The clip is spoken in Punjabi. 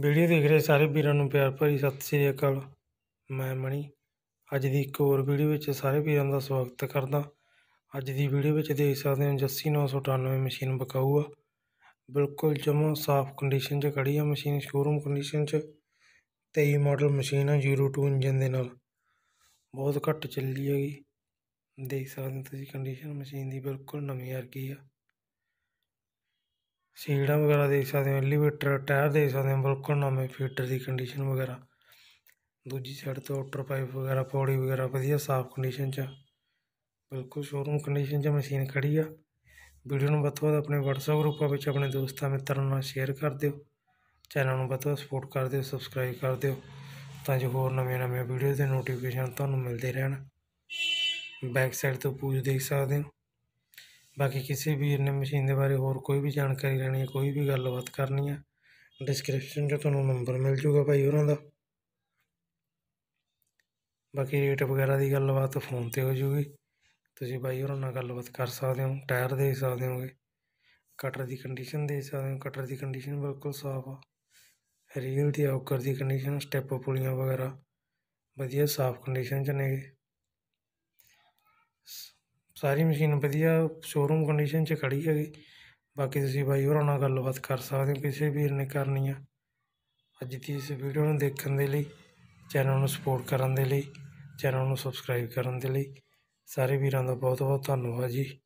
ਵੀਡੀਓ ਦੇਖ ਰਹੇ ਸਾਰੇ ਵੀਰਾਂ ਨੂੰ ਪਿਆਰ ਭਰੀ ਸਤਿ ਸ੍ਰੀ ਅਕਾਲ ਮੈਂ ਮਣੀ ਅੱਜ ਦੀ ਇੱਕ ਹੋਰ ਵੀਡੀਓ ਵਿੱਚ ਸਾਰੇ ਵੀਰਾਂ ਦਾ ਸਵਾਗਤ ਕਰਦਾ ਅੱਜ ਦੀ ਵੀਡੀਓ ਵਿੱਚ ਦੇਖ ਸਕਦੇ ਹੋ ਜੱਸੀ 998 ਮਸ਼ੀਨ ਬਕਾਊ ਆ ਬਿਲਕੁਲ ਜਮਾ ਸਾਫ਼ ਕੰਡੀਸ਼ਨ 'ਚ ਖੜੀ ਆ ਮਸ਼ੀਨ ਸ਼ੋਰੂਮ ਕੰਡੀਸ਼ਨ 'ਚ 23 ਮਾਡਲ ਮਸ਼ੀਨ ਆ 02 ਇੰਜਨ ਦੇ ਨਾਲ ਬਹੁਤ ਘੱਟ ਚੱਲੀ ਹੈਗੀ ਦੇਖ ਸਕਦੇ ਤੁਸੀਂ ਕੰਡੀਸ਼ਨ ਮਸ਼ੀਨ ਦੀ ਬਿਲਕੁਲ ਨਵੀਂ ਵਰਗੀ ਆ ਸੀੜਾ ਵਗੈਰਾ ਦੇਖ ਸਕਦੇ ਹੋ ਐਲੀਵੇਟਰ ਟਾਇਰ ਦੇਖ ਸਕਦੇ ਹੋ ਬਿਲਕੁਲ ਨਵੇਂ ਫਿਲਟਰ ਦੀ ਕੰਡੀਸ਼ਨ ਵਗੈਰਾ ਦੂਜੀ ਸਾਈਡ ਤੋਂ ਆਊਟਰ ਪਾਈਪ ਵਗੈਰਾ ਪੌੜੀ ਵਗੈਰਾ ਵਧੀਆ ਸਾਫ਼ ਕੰਡੀਸ਼ਨ 'ਚ ਬਿਲਕੁਲ ਸ਼ੋਰੂਮ ਕੰਡੀਸ਼ਨ 'ਚ ਮਸ਼ੀਨ ਖੜੀ ਆ ਵੀਡੀਓ ਨੂੰ ਬਤਵਾ ਆਪਣੇ WhatsApp ਗਰੁੱਪਾਂ ਵਿੱਚ ਆਪਣੇ ਦੋਸਤਾਂ ਮਿੱਤਰਾਂ ਨਾਲ ਸ਼ੇਅਰ ਕਰ ਦਿਓ ਚੈਨਲ ਨੂੰ ਬਤਵਾ ਸਪੋਰਟ ਕਰ ਦਿਓ ਸਬਸਕ੍ਰਾਈਬ ਕਰ ਦਿਓ ਤਾਂ ਜੋ ਹੋਰ ਨਵੇਂ ਨਵੇਂ ਵੀਡੀਓ ਦੇ ਨੋਟੀਫਿਕੇਸ਼ਨ ਤੁਹਾਨੂੰ ਮਿਲਦੇ ਰਹਿਣ ਬੈਕ ਸਾਈਡ ਤੋਂ ਪੂਜ ਦੇਖ ਸਕਦੇ ਹੋ ਬਾਕੀ ਕਿਸੇ ਵੀ ਇਹਨੇ ਮਸ਼ੀਨ ਦੇ ਬਾਰੇ ਹੋਰ ਕੋਈ ਵੀ ਜਾਣਕਾਰੀ ਲੈਣੀ ਹੈ ਕੋਈ ਵੀ ਗੱਲਬਾਤ ਕਰਨੀ ਹੈ ਡਿਸਕ੍ਰਿਪਸ਼ਨ 'ਚ ਤੁਹਾਨੂੰ ਨੰਬਰ ਮਿਲ ਜੂਗਾ ਭਾਈ ਉਹਨਾਂ ਦਾ ਬਾਕੀ ਰੇਟ ਵਗੈਰਾ ਦੀ ਗੱਲਬਾਤ ਫੋਨ ਤੇ ਹੋ ਜੂਗੀ ਤੁਸੀਂ ਭਾਈ ਉਹਨਾਂ ਨਾਲ ਗੱਲਬਾਤ ਕਰ ਸਕਦੇ ਹੋ ਟਾਇਰ ਦੇਖ ਸਕਦੇ ਹੋਗੇ ਕਟਰ ਦੀ ਕੰਡੀਸ਼ਨ ਦੇਖ ਸਕਦੇ ਹੋ ਕਟਰ ਦੀ ਕੰਡੀਸ਼ਨ ਬਿਲਕੁਲ ਸਾਫ਼ ਆ ਰੀਲ ਦੀ ਔਕਰ ਦੀ ਕੰਡੀਸ਼ਨ ਸਟੈਪ ਪੁਲੀਆਂ ਵਗੈਰਾ ਵਧੀਆ ਸਾਫ਼ ਕੰਡੀਸ਼ਨ 'ਚ ਨੇਗੇ ਸਾਰੀ ਮਸ਼ੀਨ ਵਧੀਆ ਸ਼ੋਰੂਮ ਕੰਡੀਸ਼ਨ 'ਚ ਖੜੀ ਹੈਗੀ ਬਾਕੀ ਤੁਸੀਂ ਬਾਈ ਹੋਰਾਂ ਨਾਲ ਗੱਲਬਾਤ ਕਰ ਸਕਦੇ ਹੋ ਕਿਸੇ ਵੀਰ ਨੇ ਕਰਨੀ ਆ ਅੱਜ ਦੀ ਇਸ ਵੀਡੀਓ ਨੂੰ ਦੇਖਣ ਦੇ ਲਈ ਚੈਨਲ ਨੂੰ ਸਪੋਰਟ ਕਰਨ ਦੇ ਲਈ ਚੈਨਲ ਨੂੰ ਸਬਸਕ੍ਰਾਈਬ ਕਰਨ ਦੇ ਲਈ ਸਾਰੇ ਵੀਰਾਂ ਦਾ ਬਹੁਤ ਬਹੁਤ ਧੰਨਵਾਦ ਜੀ